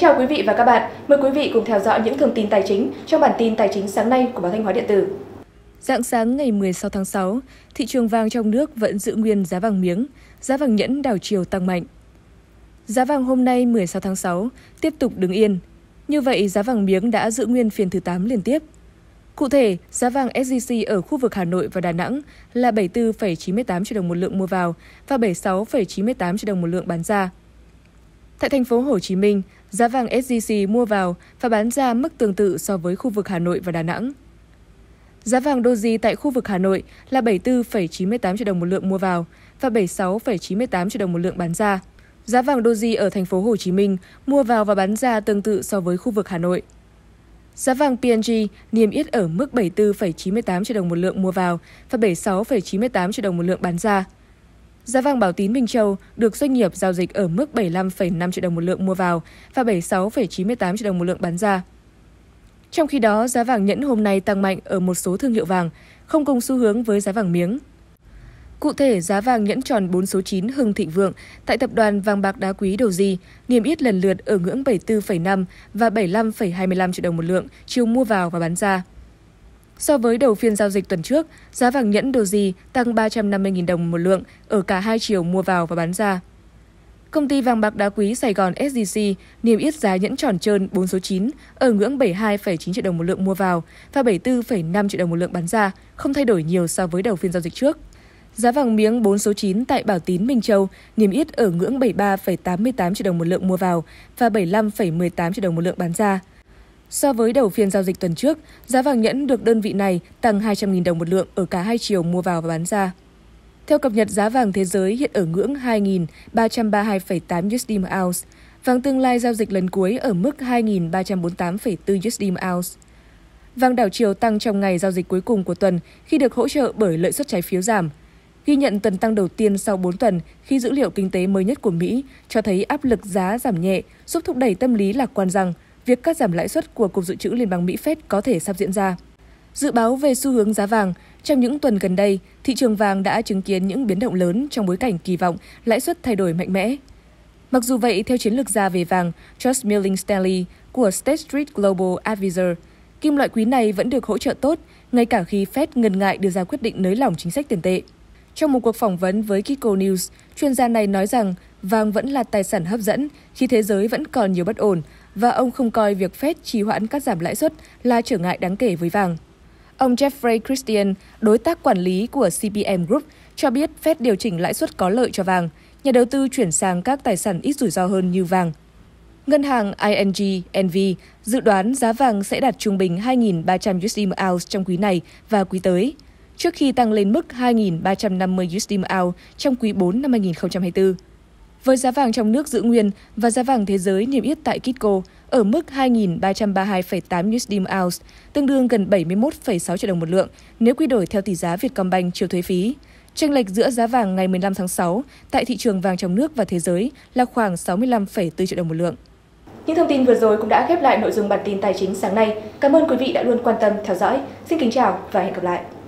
chào quý vị và các bạn. Mời quý vị cùng theo dõi những thông tin tài chính trong bản tin tài chính sáng nay của báo Thanh Hóa Điện tử. Dạng sáng ngày 16 tháng 6, thị trường vàng trong nước vẫn giữ nguyên giá vàng miếng, giá vàng nhẫn đảo chiều tăng mạnh. Giá vàng hôm nay 16 tháng 6 tiếp tục đứng yên. Như vậy, giá vàng miếng đã giữ nguyên phiên thứ 8 liên tiếp. Cụ thể, giá vàng SJC ở khu vực Hà Nội và Đà Nẵng là 74,98 triệu đồng một lượng mua vào và 76,98 triệu đồng một lượng bán ra. Tại thành phố Hồ Chí Minh, Giá vàng SJC mua vào và bán ra mức tương tự so với khu vực Hà Nội và Đà Nẵng. Giá vàng Doji tại khu vực Hà Nội là 74,98 triệu đồng một lượng mua vào và 76,98 triệu đồng một lượng bán ra. Giá vàng Doji ở thành phố Hồ Chí Minh mua vào và bán ra tương tự so với khu vực Hà Nội. Giá vàng PNG niêm yết ở mức 74,98 triệu đồng một lượng mua vào và 76,98 triệu đồng một lượng bán ra. Giá vàng Bảo Tín bình Châu được doanh nghiệp giao dịch ở mức 75,5 triệu đồng một lượng mua vào và 76,98 triệu đồng một lượng bán ra. Trong khi đó, giá vàng nhẫn hôm nay tăng mạnh ở một số thương hiệu vàng, không cùng xu hướng với giá vàng miếng. Cụ thể, giá vàng nhẫn tròn 4 số 9 Hưng Thịnh Vượng tại tập đoàn vàng bạc đá quý đầu Di niêm yết lần lượt ở ngưỡng 74,5 và 75,25 triệu đồng một lượng chiều mua vào và bán ra. So với đầu phiên giao dịch tuần trước, giá vàng nhẫn Doji tăng 350.000 đồng một lượng ở cả hai chiều mua vào và bán ra. Công ty vàng bạc đá quý Sài Gòn SGC niêm yết giá nhẫn tròn trơn 4 số 9 ở ngưỡng 72,9 triệu đồng một lượng mua vào và 74,5 triệu đồng một lượng bán ra, không thay đổi nhiều so với đầu phiên giao dịch trước. Giá vàng miếng 4 số 9 tại Bảo Tín Minh Châu niêm yết ở ngưỡng 73,88 triệu đồng một lượng mua vào và 75,18 triệu đồng một lượng bán ra. So với đầu phiên giao dịch tuần trước, giá vàng nhẫn được đơn vị này tăng 200.000 đồng một lượng ở cả hai chiều mua vào và bán ra. Theo cập nhật giá vàng thế giới hiện ở ngưỡng 2.332,8 USD một ounce, vàng tương lai giao dịch lần cuối ở mức 2.348,4 USD một ounce. Vàng đảo chiều tăng trong ngày giao dịch cuối cùng của tuần khi được hỗ trợ bởi lợi suất trái phiếu giảm. Ghi nhận tuần tăng đầu tiên sau 4 tuần khi dữ liệu kinh tế mới nhất của Mỹ cho thấy áp lực giá giảm nhẹ, giúp thúc đẩy tâm lý lạc quan rằng – việc cắt giảm lãi suất của Cục Dự trữ Liên bang Mỹ Fed có thể sắp diễn ra. Dự báo về xu hướng giá vàng, trong những tuần gần đây, thị trường vàng đã chứng kiến những biến động lớn trong bối cảnh kỳ vọng lãi suất thay đổi mạnh mẽ. Mặc dù vậy, theo chiến lược gia về vàng Trust Milling Stanley của State Street Global Advisor, kim loại quý này vẫn được hỗ trợ tốt, ngay cả khi Fed ngần ngại đưa ra quyết định nới lỏng chính sách tiền tệ. Trong một cuộc phỏng vấn với Kiko News, chuyên gia này nói rằng vàng vẫn là tài sản hấp dẫn khi thế giới vẫn còn nhiều bất ổn và ông không coi việc Fed trì hoãn các giảm lãi suất là trở ngại đáng kể với vàng. Ông Jeffrey Christian, đối tác quản lý của CPM Group, cho biết Fed điều chỉnh lãi suất có lợi cho vàng, nhà đầu tư chuyển sang các tài sản ít rủi ro hơn như vàng. Ngân hàng ING NV dự đoán giá vàng sẽ đạt trung bình 2.300 USD một ounce trong quý này và quý tới, trước khi tăng lên mức 2.350 USD một ounce trong quý 4 năm 2024. Với giá vàng trong nước giữ nguyên và giá vàng thế giới niêm yết tại Kitco ở mức 2.332,8 USD một ounce, tương đương gần 71,6 triệu đồng một lượng nếu quy đổi theo tỷ giá Vietcombank trừ thuế phí. Chênh lệch giữa giá vàng ngày 15 tháng 6 tại thị trường vàng trong nước và thế giới là khoảng 65,4 triệu đồng một lượng. Những thông tin vừa rồi cũng đã khép lại nội dung bản tin tài chính sáng nay. Cảm ơn quý vị đã luôn quan tâm theo dõi. Xin kính chào và hẹn gặp lại.